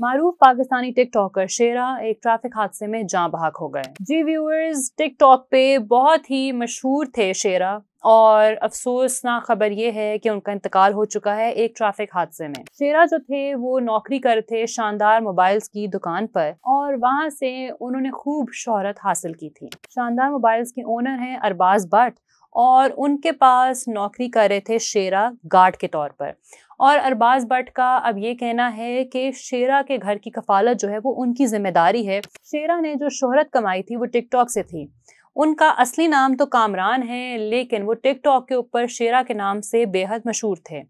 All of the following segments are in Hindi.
मारूफ पाकिस्तानी टिकटॉकर शेरा एक ट्रैफिक हादसे में जां बहाक हो गए जी व्यूअर्स टिकटॉक पे बहुत ही मशहूर थे शेरा और अफसोसनाक खबर यह है कि उनका इंतकाल हो चुका है एक ट्रैफिक हादसे में शेरा जो थे वो नौकरी कर थे शानदार मोबाइल्स की दुकान पर और वहाँ से उन्होंने खूब शोहरत हासिल की थी शानदार मोबाइल्स के ओनर हैं अरबाज भट्ट और उनके पास नौकरी कर रहे थे शेरा गार्ड के तौर पर और अरबाज भट्ट का अब ये कहना है कि शेरा के घर की कफालत जो है वो उनकी जिम्मेदारी है शेरा ने जो शोहरत कमाई थी वो टिकटॉक से थी उनका असली नाम तो कामरान है लेकिन वो टिकटॉक के ऊपर शेरा के नाम से बेहद मशहूर थे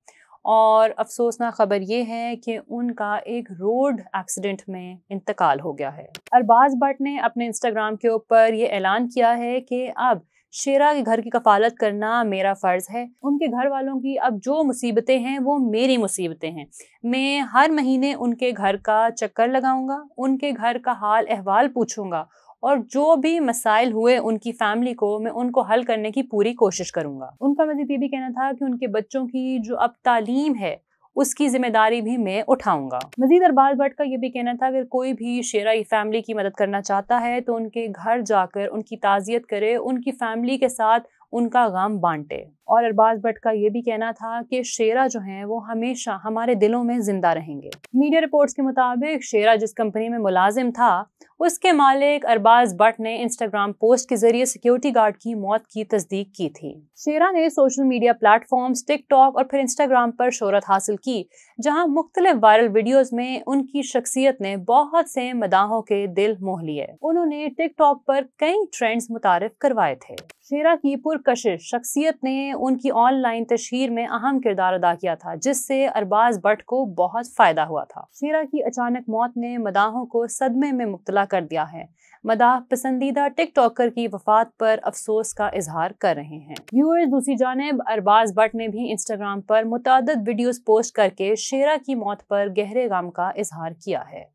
और अफसोसनाक खबर ये है कि उनका एक रोड एक्सीडेंट में इंतकाल हो गया है अरबाज भट्ट ने अपने इंस्टाग्राम के ऊपर ये ऐलान किया है कि अब शेरा के घर की कफालत करना मेरा फ़र्ज़ है उनके घर वालों की अब जो मुसीबतें हैं वो मेरी मुसीबतें हैं मैं हर महीने उनके घर का चक्कर लगाऊंगा उनके घर का हाल अहवाल पूछूंगा और जो भी मसाइल हुए उनकी फैमिली को मैं उनको हल करने की पूरी कोशिश करूँगा उनका मजीद ये भी कहना था कि उनके बच्चों की जो अब तालीम है उसकी जिम्मेदारी भी मैं उठाऊंगा मजीद अरबाज भट्ट का ये भी कहना था अगर कोई भी शेराई फैमिली की मदद करना चाहता है तो उनके घर जाकर उनकी ताज़ियत करे उनकी फैमिली के साथ उनका गम बांटे और अरबाज भट्ट का ये भी कहना था कि शेरा जो है वो हमेशा हमारे दिलों में ज़िंदा रहेंगे मीडिया रिपोर्ट्स के मुताबिक शेरा जिस कंपनी में मुलाजिम था उसके मालिक अरबाज भट्ट ने इंस्टाग्राम पोस्ट के जरिए सिक्योरिटी गार्ड की मौत की तस्दीक की थी शेरा ने सोशल मीडिया प्लेटफॉर्म्स टिकटॉक और फिर इंस्टाग्राम पर शोहरत हासिल की जहां मुख्तलिफ वायरल वीडियोस में उनकी शख्सियत ने बहुत से मदाहों के दिल मोह लिए उन्होंने टिकटॉक पर कई ट्रेंड्स मुतारफ करवाए थे शेरा की पुरकशिश शख्सियत ने उनकी ऑनलाइन तशहर में अहम किरदार अदा किया था जिससे अरबाज भट्ट को बहुत फ़ायदा हुआ था सीरा की अचानक मौत ने मदाहों को सदमे में मुबतला कर दिया है मदा पसंदीदा टिक टॉकर की वफात पर अफसोस का इजहार कर रहे हैं व्यूअर्स दूसरी जानब अरबाज भट्ट ने भी इंस्टाग्राम पर मुतद वीडियोस पोस्ट करके शेरा की मौत पर गहरे गम का इजहार किया है